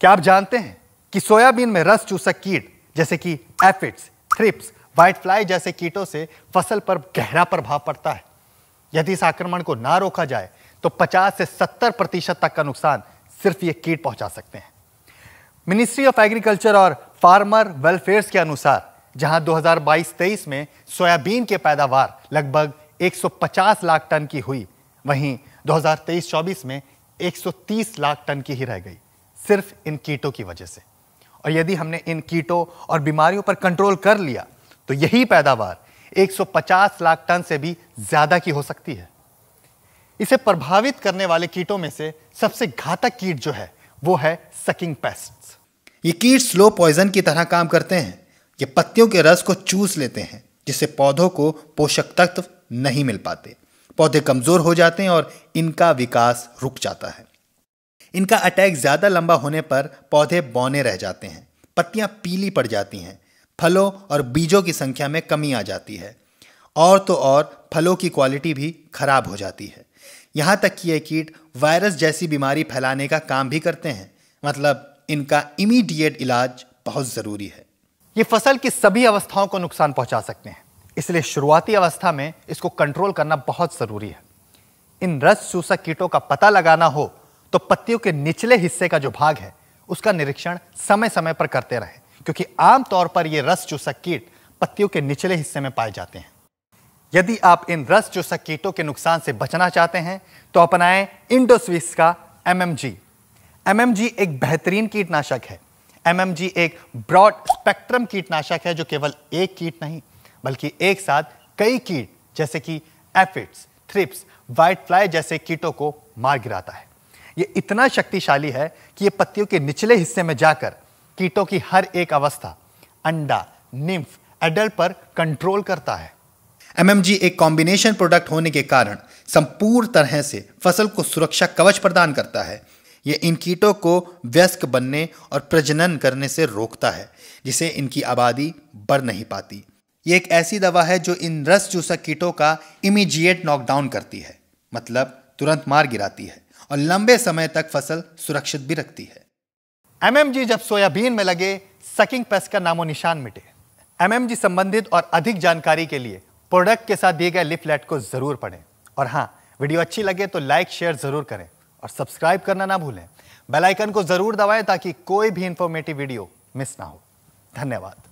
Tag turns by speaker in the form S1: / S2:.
S1: क्या आप जानते हैं कि सोयाबीन में रस चूसक कीट जैसे कि एफिड्स थ्रिप्स व्हाइट फ्लाई जैसे कीटों से फसल पर गहरा प्रभाव पड़ता है यदि इस आक्रमण को ना रोका जाए तो 50 से 70 प्रतिशत तक का नुकसान सिर्फ ये कीट पहुंचा सकते हैं मिनिस्ट्री ऑफ एग्रीकल्चर और फार्मर वेलफेयर्स के अनुसार जहां 2022-23 में सोयाबीन के पैदावार लगभग 150 लाख टन की हुई वहीं 2023-24 में 130 लाख टन की ही रह गई सिर्फ इन कीटों की वजह से और यदि हमने इन कीटों और बीमारियों पर कंट्रोल कर लिया तो यही पैदावार 150 लाख टन से भी ज्यादा की हो सकती है इसे प्रभावित करने वाले कीटों में से सबसे घातक कीट जो है वो है सकिंग पेस्ट ये कीट स्लो पॉइजन की तरह काम करते हैं ये पत्तियों के रस को चूस लेते हैं जिससे पौधों को पोषक तत्व नहीं मिल पाते पौधे कमज़ोर हो जाते हैं और इनका विकास रुक जाता है इनका अटैक ज़्यादा लंबा होने पर पौधे बौने रह जाते हैं पत्तियां पीली पड़ जाती हैं फलों और बीजों की संख्या में कमी आ जाती है और तो और फलों की क्वालिटी भी खराब हो जाती है यहाँ तक कि ये कीट वायरस जैसी बीमारी फैलाने का काम भी करते हैं मतलब इनका इमीडिएट इलाज बहुत ज़रूरी है ये फसल की सभी अवस्थाओं को नुकसान पहुंचा सकते हैं इसलिए शुरुआती अवस्था में इसको कंट्रोल करना बहुत ज़रूरी है इन रस चूसक कीटों का पता लगाना हो तो पत्तियों के निचले हिस्से का जो भाग है उसका निरीक्षण समय समय पर करते रहें क्योंकि आमतौर पर ये रस चूसक कीट पत्तियों के निचले हिस्से में पाए जाते हैं यदि आप इन रस चूसक कीटों के नुकसान से बचना चाहते हैं तो अपनाएं इंडोस्विस का एमएमजी एमएमजी एक बेहतरीन कीटनाशक है एमएमजी एक ब्रॉड स्पेक्ट्रम कीटनाशक है जो केवल एक कीट नहीं बल्कि एक साथ कई कीट जैसे कि एफिड्स थ्रिप्स व्हाइट फ्लाई जैसे कीटों को मार गिराता है ये इतना शक्तिशाली है कि ये पत्तियों के निचले हिस्से में जाकर कीटों की हर एक अवस्था अंडा निम्फ एडल्ट पर कंट्रोल करता है एमएमजी एक कॉम्बिनेशन प्रोडक्ट होने के कारण संपूर्ण तरह से फसल को सुरक्षा कवच प्रदान करता है ये इन कीटों को व्यस्क बनने और प्रजनन करने से रोकता है जिसे इनकी आबादी बढ़ नहीं पाती ये एक ऐसी दवा है जो इन रस चूसक कीटों का इमीजिएट नॉकडाउन करती है मतलब तुरंत मार गिराती है और लंबे समय तक फसल सुरक्षित भी रखती है एमएमजी जब सोयाबीन में लगे सकिंग पेस का नामो निशान मिटे एमएमजी संबंधित और अधिक जानकारी के लिए प्रोडक्ट के साथ दिए गए लिफलेट को जरूर पढ़ें और हाँ वीडियो अच्छी लगे तो लाइक शेयर जरूर करें और सब्सक्राइब करना ना भूलें बेल आइकन को जरूर दबाएं ताकि कोई भी इंफॉर्मेटिव वीडियो मिस ना हो धन्यवाद